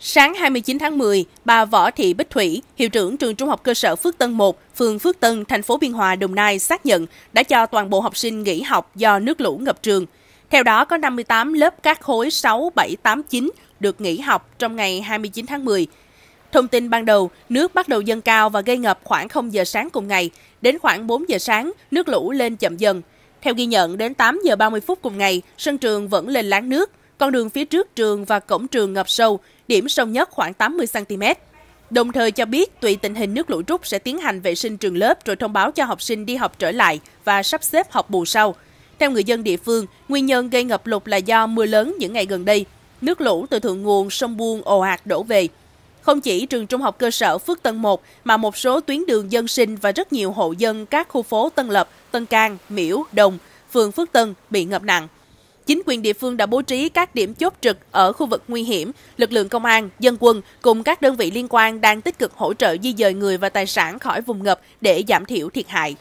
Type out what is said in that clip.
Sáng 29 tháng 10, bà Võ Thị Bích Thủy, hiệu trưởng trường Trung học cơ sở Phước Tân 1, phường Phước Tân, thành phố Biên Hòa, Đồng Nai xác nhận đã cho toàn bộ học sinh nghỉ học do nước lũ ngập trường. Theo đó, có 58 lớp các khối 6, 7, 8, 9 được nghỉ học trong ngày 29 tháng 10. Thông tin ban đầu, nước bắt đầu dâng cao và gây ngập khoảng 0 giờ sáng cùng ngày. Đến khoảng 4 giờ sáng, nước lũ lên chậm dần. Theo ghi nhận, đến 8 giờ 30 phút cùng ngày, sân trường vẫn lên láng nước. Con đường phía trước trường và cổng trường ngập sâu, điểm sâu nhất khoảng 80cm. Đồng thời cho biết tùy tình hình nước lũ rút sẽ tiến hành vệ sinh trường lớp rồi thông báo cho học sinh đi học trở lại và sắp xếp học bù sau. Theo người dân địa phương, nguyên nhân gây ngập lụt là do mưa lớn những ngày gần đây. Nước lũ từ thượng nguồn sông Buôn ồ ạt đổ về. Không chỉ trường trung học cơ sở Phước Tân 1 mà một số tuyến đường dân sinh và rất nhiều hộ dân các khu phố Tân Lập, Tân Cang, Miễu, Đồng, phường Phước Tân bị ngập nặng chính quyền địa phương đã bố trí các điểm chốt trực ở khu vực nguy hiểm. Lực lượng công an, dân quân cùng các đơn vị liên quan đang tích cực hỗ trợ di dời người và tài sản khỏi vùng ngập để giảm thiểu thiệt hại.